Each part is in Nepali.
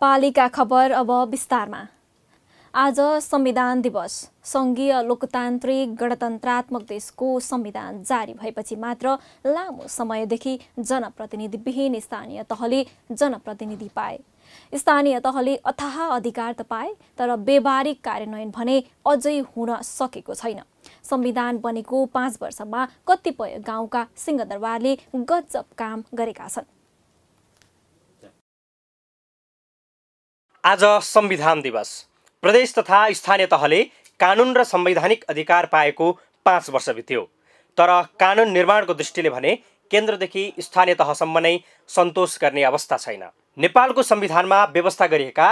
पालिका खबर अब विस्तारमा आज संविधान दिवस सङ्घीय लोकतान्त्रिक गणतन्त्रात्मक देशको संविधान जारी भएपछि मात्र लामो समयदेखि जनप्रतिनिधिविहीन स्थानीय तहले जनप्रतिनिधि पाए स्थानीय तहले अथाह अधिकार त पाए तर व्यवहारिक कार्यान्वयन भने अझै हुन सकेको छैन संविधान बनेको पाँच वर्षमा कतिपय गाउँका सिंहदरबारले गजब काम गरेका छन् आज संविधान दिवस प्रदेश तथा स्थानीय तहले कानुन र संवैधानिक अधिकार पाएको पाँच वर्ष बित्यो तर कानुन निर्माणको दृष्टिले भने केन्द्रदेखि स्थानीय तहसम्म नै सन्तोष गर्ने अवस्था छैन नेपालको संविधानमा व्यवस्था गरिएका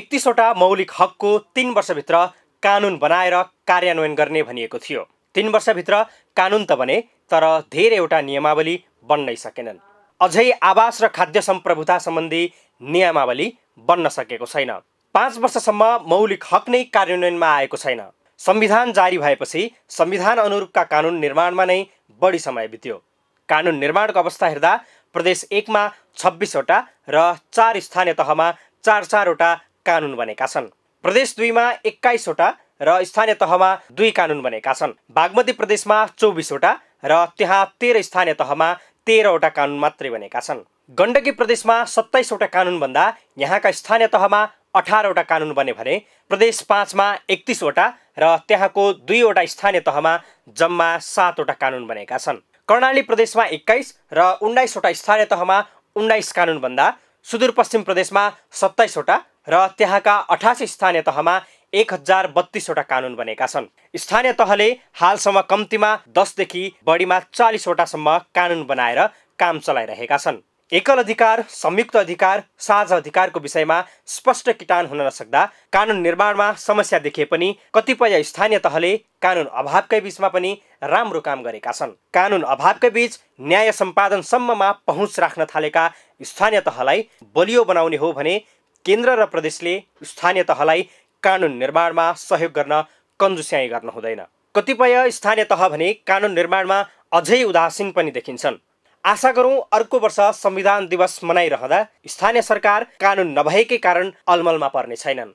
एकतिसवटा मौलिक हकको तिन वर्षभित्र कानुन बनाएर कार्यान्वयन गर्ने भनिएको थियो तिन वर्षभित्र कानुन त बने तर धेरैवटा नियमावली बन्नै सकेनन् अझै आवास र खाद्य सम्प्रभुता सम्बन्धी नियमावली बन्न सकेको छैन पाँच वर्षसम्म मौलिक हक नै कार्यान्वयनमा आएको छैन संविधान जारी भएपछि संविधान अनुरूपका कानुन निर्माणमा नै बढी समय बित्यो कानुन निर्माणको अवस्था हेर्दा प्रदेश एकमा छब्बिसवटा र चार स्थानीय तहमा चार चारवटा कानुन बनेका छन् प्रदेश दुईमा एक्काइसवटा र स्थानीय तहमा दुई कानुन बनेका छन् बागमती प्रदेशमा चौबिसवटा र त्यहाँ तेह्र स्थानीय तहमा तेह्रवटा कानुन मात्रै बनेका छन् गण्डकी प्रदेशमा सत्ताइसवटा कानुनभन्दा यहाँका स्थानीय तहमा अठारवटा कानुन बने भने प्रदेश पाँचमा एकतिसवटा र त्यहाँको दुईवटा स्थानीय तहमा जम्मा सातवटा कानुन बनेका छन् कर्णाली प्रदेशमा एक्काइस र उन्नाइसवटा स्थानीय तहमा उन्नाइस कानुनभन्दा सुदूरपश्चिम प्रदेशमा सत्ताइसवटा र त्यहाँका अठासी स्थानीय तहमा एक हजार बत्तीसवटा कानुन बनेका छन् स्थानीय तहले हालसम्म कम्तीमा दसदेखि बढीमा चालिसवटासम्म कानुन बनाएर काम चलाइरहेका छन् एकल अधिकार संयुक्त अधिकार साझा अधिकारको विषयमा स्पष्ट किटान हुन नसक्दा कानुन निर्माणमा समस्या देखिए पनि कतिपय स्थानीय तहले कानुन अभावकै बिचमा पनि राम्रो काम गरेका छन् कानुन अभावकै बिच न्याय सम्पादनसम्ममा पहुँच राख्न थालेका स्थानीय तहलाई बलियो बनाउने हो भने केन्द्र र प्रदेशले स्थानीय तहलाई कानुन निर्माणमा सहयोग गर्न कन्जुस्याई गर्न हुँदैन कतिपय स्थानीय तह भने कानुन निर्माणमा अझै उदासीन पनि देखिन्छन् आशा गरौँ अर्को वर्ष संविधान दिवस मनाइरहँदा स्थानीय सरकार कानुन नभएकै कारण अलमलमा पर्ने छैनन्